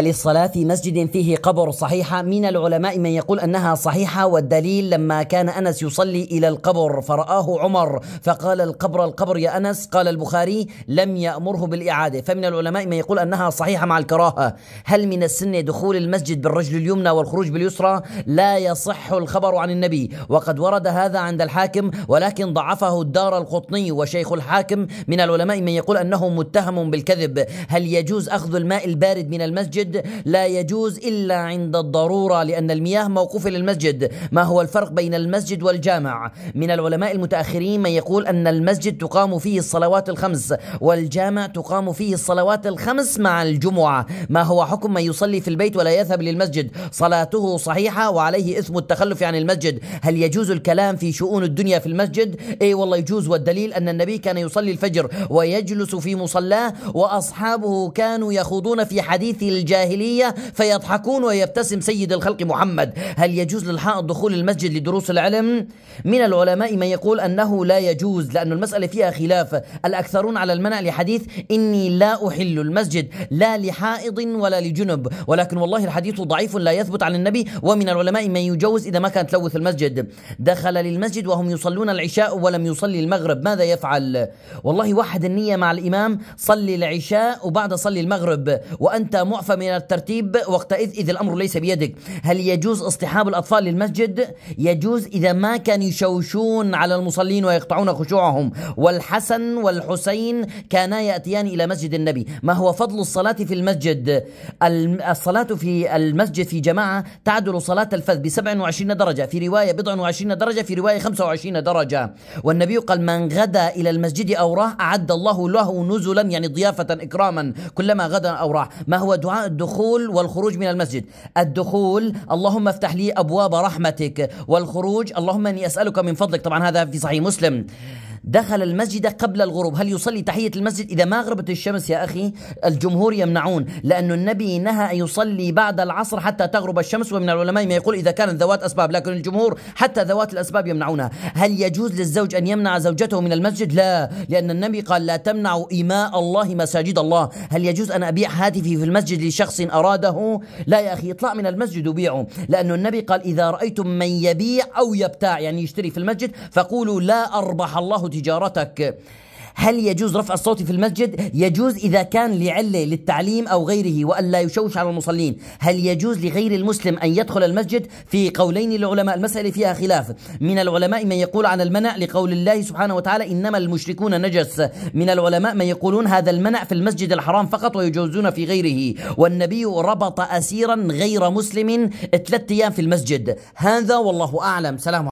للصلاة في مسجد فيه قبر صحيحة من العلماء من يقول أنها صحيحة والدليل لما كان أنس يصلي إلى القبر فرآه عمر فقال القبر القبر يا أنس قال البخاري لم يأمره بالإعادة فمن العلماء من يقول أنها صحيحة مع الكراهة هل من السنة دخول المسجد بالرجل اليمنى والخروج باليسرى لا يصح الخبر عن النبي وقد ورد هذا عند الحاكم ولكن ضعفه الدار القطني وشيخ الحاكم من العلماء من يقول أنه متهم بالكذب هل يجوز أخذ الماء البارد من المسجد المسجد لا يجوز إلا عند الضرورة لأن المياه موقوفة للمسجد ما هو الفرق بين المسجد والجامع من العلماء المتأخرين من يقول أن المسجد تقام فيه الصلوات الخمس والجامع تقام فيه الصلوات الخمس مع الجمعة ما هو حكم من يصلي في البيت ولا يذهب للمسجد صلاته صحيحة وعليه إثم التخلف عن المسجد هل يجوز الكلام في شؤون الدنيا في المسجد اي والله يجوز والدليل أن النبي كان يصلي الفجر ويجلس في مصلاه وأصحابه كانوا يخوضون في حديث الجنة الجاهلية فيضحكون ويبتسم سيد الخلق محمد هل يجوز للحائط دخول المسجد لدروس العلم من العلماء من يقول أنه لا يجوز لأن المسألة فيها خلاف الأكثرون على المنع لحديث إني لا أحل المسجد لا لحائض ولا لجنب ولكن والله الحديث ضعيف لا يثبت عن النبي ومن العلماء من يجوز إذا ما كان تلوث المسجد دخل للمسجد وهم يصلون العشاء ولم يصلي المغرب ماذا يفعل والله وحد النية مع الإمام صلي العشاء وبعد صلي المغرب وأنت معفى من الترتيب وقتئذ إذ الأمر ليس بيدك هل يجوز اصطحاب الأطفال للمسجد يجوز إذا ما كانوا يشوشون على المصلين ويقطعون خشوعهم والحسن والحسين كانا يأتيان إلى مسجد النبي ما هو فضل الصلاة في المسجد الصلاة في المسجد في جماعة تعدل صلاة الفذ ب 27 درجة في رواية بضع وعشرين درجة في رواية 25 درجة والنبي قال من غدا إلى المسجد أو راح أعد الله له نزلا يعني ضيافة إكراما كلما غدا أو راح ما هو دعاء الدخول والخروج من المسجد الدخول اللهم افتح لي أبواب رحمتك والخروج اللهم أني أسألك من فضلك طبعا هذا في صحيح مسلم دخل المسجد قبل الغروب هل يصلي تحية المسجد إذا ما غربت الشمس يا أخي الجمهور يمنعون لأن النبي نهى أن يصلي بعد العصر حتى تغرب الشمس ومن العلماء ما يقول إذا كانت ذوات أسباب لكن الجمهور حتى ذوات الأسباب يمنعونها هل يجوز للزوج أن يمنع زوجته من المسجد لا لأن النبي قال لا تمنع إماء الله مساجد الله هل يجوز أن أبيع هاتفي في المسجد لشخص أراده لا يا أخي اطلع من المسجد وبيعه لأن النبي قال إذا رأيتم من يبيع أو يبتاع يعني يشتري في المسجد فقولوا لا أربح الله تجارتك هل يجوز رفع الصوت في المسجد؟ يجوز إذا كان لعلة للتعليم أو غيره وألا يشوش على المصلين هل يجوز لغير المسلم أن يدخل المسجد في قولين للعلماء المسألة فيها خلاف من العلماء من يقول عن المنع لقول الله سبحانه وتعالى إنما المشركون نجس من العلماء من يقولون هذا المنع في المسجد الحرام فقط ويجوزون في غيره والنبي ربط أسيرا غير مسلم ثلاثة أيام في المسجد هذا والله أعلم سلام